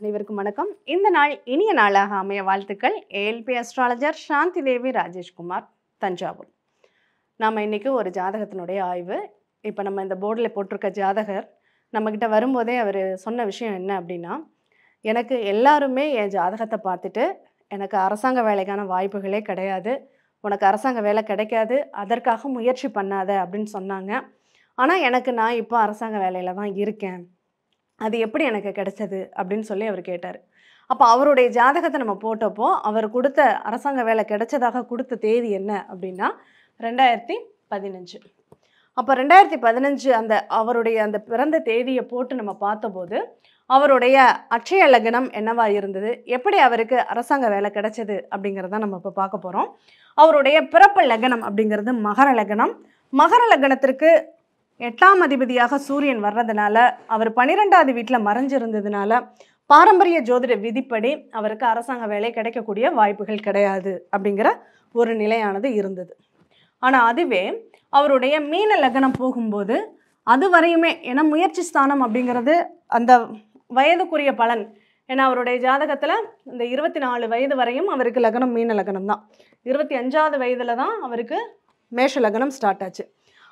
அனைவருக்கும் வணக்கம் இந்த நாள் இனிய நாளாக அமைய வாழ்த்துக்கள் ஏஎல்பி அஸ்ட்ராலஜர் சாந்தி தேவி ராஜேஷ்குமார் தஞ்சாவூர் நாம் இன்னைக்கு ஒரு ஜாதகத்தினுடைய ஆய்வு இப்போ நம்ம இந்த போர்டில் போட்டிருக்க ஜாதகர் நம்மக்கிட்ட வரும்போதே அவர் சொன்ன விஷயம் என்ன அப்படின்னா எனக்கு எல்லாருமே என் ஜாதகத்தை பார்த்துட்டு எனக்கு அரசாங்க வேலைக்கான வாய்ப்புகளே கிடையாது உனக்கு அரசாங்க வேலை கிடைக்காது அதற்காக முயற்சி பண்ணாத அப்படின்னு சொன்னாங்க ஆனால் எனக்கு நான் இப்போ அரசாங்க வேலையில் தான் இருக்கேன் அது எப்படி எனக்கு கிடைச்சது அப்படின்னு சொல்லி அவர் கேட்டார் அப்போ அவருடைய ஜாதகத்தை நம்ம போட்டப்போ அவர் கொடுத்த அரசாங்க வேலை கிடைச்சதாக கொடுத்த தேதி என்ன அப்படின்னா ரெண்டாயிரத்தி பதினஞ்சு அப்போ ரெண்டாயிரத்தி பதினஞ்சு அந்த அவருடைய அந்த பிறந்த தேதியை போட்டு நம்ம பார்த்தபோது அவருடைய அட்சய லக்னம் என்னவா இருந்தது எப்படி அவருக்கு அரசாங்க வேலை கிடைச்சது அப்படிங்கிறத நம்ம இப்போ பார்க்க போகிறோம் அவருடைய பிறப்பு லக்னம் அப்படிங்கிறது மகர லக்னம் மகர லக்னத்திற்கு எட்டாம் அதிபதியாக சூரியன் வர்றதுனால அவர் பன்னிரெண்டாவது வீட்டில் மறைஞ்சிருந்ததுனால பாரம்பரிய ஜோதிட விதிப்படி அவருக்கு அரசாங்க வேலை கிடைக்கக்கூடிய வாய்ப்புகள் கிடையாது அப்படிங்கிற ஒரு நிலையானது இருந்தது ஆனால் அதுவே அவருடைய மீன லக்னம் போகும்போது அது வரையுமே ஏன்னா முயற்சி ஸ்தானம் அப்படிங்கிறது அந்த வயதுக்குரிய பலன் ஏன்னா அவருடைய ஜாதகத்தில் இந்த இருபத்தி நாலு வயது வரையும் அவருக்கு லக்னம் மீன லக்னம் தான் இருபத்தி அஞ்சாவது வயதில் தான் அவருக்கு மேஷ லக்னம் ஸ்டார்ட் ஆச்சு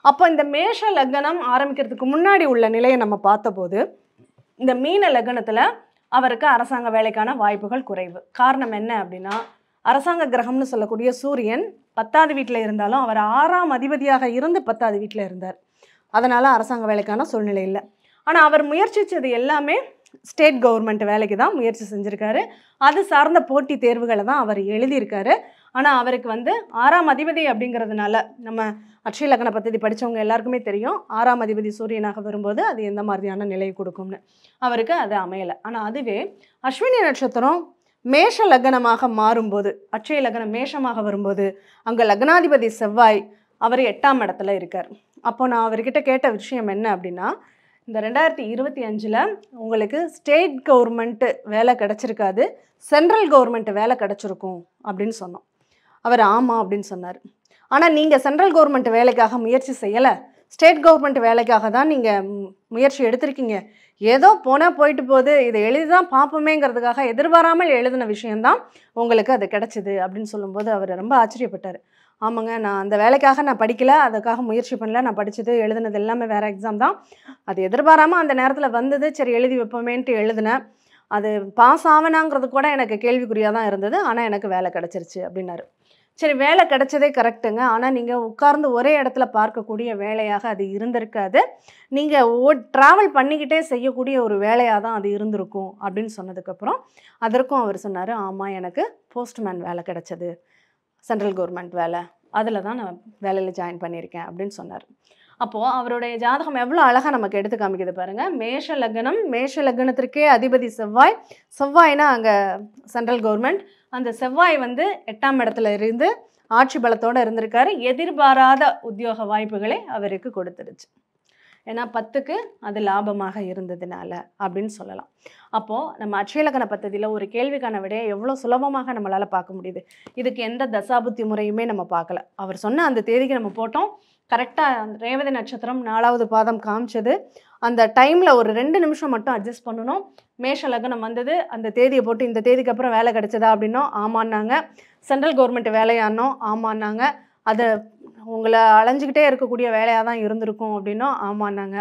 அப்போ இந்த மேஷ லக்னம் ஆரம்பிக்கிறதுக்கு முன்னாடி உள்ள நிலையை நம்ம பார்த்தபோது இந்த மீன லக்னத்தில் அவருக்கு அரசாங்க வேலைக்கான வாய்ப்புகள் குறைவு காரணம் என்ன அப்படின்னா அரசாங்க கிரகம்னு சொல்லக்கூடிய சூரியன் பத்தாவது வீட்டில் இருந்தாலும் அவர் ஆறாம் அதிபதியாக இருந்து பத்தாவது வீட்டில் இருந்தார் அதனால் அரசாங்க வேலைக்கான சூழ்நிலை இல்லை ஆனால் அவர் முயற்சித்தது எல்லாமே ஸ்டேட் கவர்மெண்ட் வேலைக்கு தான் முயற்சி செஞ்சுருக்காரு அது சார்ந்த போட்டி தேர்வுகளை தான் அவர் எழுதியிருக்காரு ஆனால் அவருக்கு வந்து ஆறாம் அதிபதி அப்படிங்கிறதுனால நம்ம அட்சய லக்ன பத்தி படித்தவங்க எல்லாருக்குமே தெரியும் ஆறாம் அதிபதி சூரியனாக வரும்போது அது எந்த மாதிரியான நிலையை கொடுக்கும்னு அவருக்கு அது அமையலை ஆனால் அதுவே அஸ்வினி நட்சத்திரம் மேஷ லக்னமாக மாறும்போது அக்ஷய லக்னம் மேஷமாக வரும்போது அங்கே லக்னாதிபதி செவ்வாய் அவர் எட்டாம் இடத்துல இருக்கார் அப்போ நான் அவர்கிட்ட கேட்ட விஷயம் என்ன அப்படின்னா இந்த ரெண்டாயிரத்தி இருபத்தி அஞ்சில் உங்களுக்கு ஸ்டேட் கவர்மெண்ட்டு வேலை கிடச்சிருக்காது சென்ட்ரல் கவர்மெண்ட்டு வேலை கிடச்சிருக்கும் அப்படின்னு சொன்னோம் அவர் ஆமாம் அப்படின்னு சொன்னார் ஆனால் நீங்கள் சென்ட்ரல் கவர்மெண்ட் வேலைக்காக முயற்சி செய்யலை ஸ்டேட் கவர்மெண்ட் வேலைக்காக தான் நீங்கள் முயற்சி எடுத்திருக்கீங்க ஏதோ போனால் போயிட்டு போகுது இதை எழுதி தான் பார்ப்போமேங்கிறதுக்காக எதிர்பாராமல் எழுதின விஷயந்தான் உங்களுக்கு அது கிடச்சிது அப்படின்னு சொல்லும்போது அவர் ரொம்ப ஆச்சரியப்பட்டார் ஆமாங்க நான் அந்த வேலைக்காக நான் படிக்கலை அதுக்காக முயற்சி பண்ணல நான் படித்தது எழுதுனது எல்லாமே வேறு எக்ஸாம் தான் அது எதிர்பாராமல் அந்த நேரத்தில் வந்தது சரி எழுதி வைப்போமேன்ட்டு எழுதினேன் அது பாஸ் ஆவனாங்கிறது கூட எனக்கு கேள்விக்குறியாக தான் இருந்தது ஆனால் எனக்கு வேலை கிடச்சிருச்சு அப்படின்னாரு சரி வேலை கிடைச்சதே கரெக்டுங்க ஆனால் நீங்கள் உட்கார்ந்து ஒரே இடத்துல பார்க்கக்கூடிய வேலையாக அது இருந்திருக்காது நீங்கள் ஓ ட்ராவல் பண்ணிக்கிட்டே செய்யக்கூடிய ஒரு வேலையாக தான் அது இருந்திருக்கும் அப்படின்னு சொன்னதுக்கப்புறம் அதற்கும் அவர் சொன்னார் ஆமாம் எனக்கு போஸ்ட்மேன் வேலை கிடச்சது சென்ட்ரல் கவர்மெண்ட் வேலை அதில் தான் நான் வேலையில் ஜாயின் பண்ணியிருக்கேன் அப்படின்னு சொன்னார் அப்போது அவருடைய ஜாதகம் எவ்வளோ அழகாக நமக்கு எடுத்து காமிக்குது பாருங்கள் மேஷ லக்னம் மேஷ லக்னத்திற்கே அதிபதி செவ்வாய் செவ்வாய்னா அங்கே சென்ட்ரல் கவர்மெண்ட் அந்த செவ்வாய் வந்து எட்டாம் இடத்துல இருந்து ஆட்சி பலத்தோடு இருந்திருக்காரு எதிர்பாராத உத்தியோக வாய்ப்புகளை அவருக்கு கொடுத்துருச்சு ஏன்னா பத்துக்கு அது லாபமாக இருந்ததுனால அப்படின்னு சொல்லலாம் அப்போது நம்ம அச்சயலக்கண பத்ததியில் ஒரு கேள்விக்கான விடையை எவ்வளோ சுலபமாக நம்மளால் பார்க்க முடியுது இதுக்கு எந்த தசாபுத்தி முறையுமே நம்ம பார்க்கல அவர் சொன்ன அந்த தேதிக்கு நம்ம போட்டோம் கரெக்டாக அந்த ரேவதி நட்சத்திரம் நாலாவது பாதம் காமிச்சது அந்த டைமில் ஒரு ரெண்டு நிமிஷம் மட்டும் அட்ஜஸ்ட் பண்ணணும் மேஷ லக்னம் வந்தது அந்த தேதியை போட்டு இந்த தேதிக்கு அப்புறம் வேலை கிடச்சதா அப்படின்னோ ஆமான்னாங்க சென்ட்ரல் கவர்மெண்ட் வேலையானோ ஆமான்னாங்க அதை உங்களை அலைஞ்சிக்கிட்டே இருக்கக்கூடிய வேலையாக தான் இருந்திருக்கும் அப்படின்னா ஆமான்னாங்க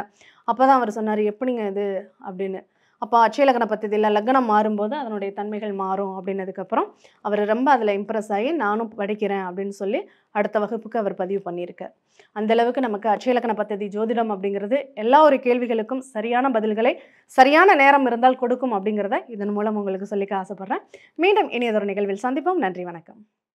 அப்போ தான் அவர் சொன்னார் எப்படிங்க இது அப்படின்னு அப்போ அட்சயலக்கண பத்தியில் லக்னம் மாறும்போது அதனுடைய தன்மைகள் மாறும் அப்படின்னதுக்கப்புறம் அவர் ரொம்ப அதில் இம்ப்ரெஸ் ஆகி நானும் படிக்கிறேன் அப்படின்னு சொல்லி அடுத்த வகுப்புக்கு அவர் பதிவு பண்ணியிருக்கார் அந்தளவுக்கு நமக்கு அட்சயலக்கண பத்ததி ஜோதிடம் அப்படிங்கிறது எல்லா ஒரு கேள்விகளுக்கும் சரியான பதில்களை சரியான நேரம் இருந்தால் கொடுக்கும் அப்படிங்கிறத இதன் மூலம் உங்களுக்கு சொல்லிக்க ஆசைப்பட்றேன் மீண்டும் இனியதொரு நிகழ்வில் சந்திப்போம் நன்றி வணக்கம்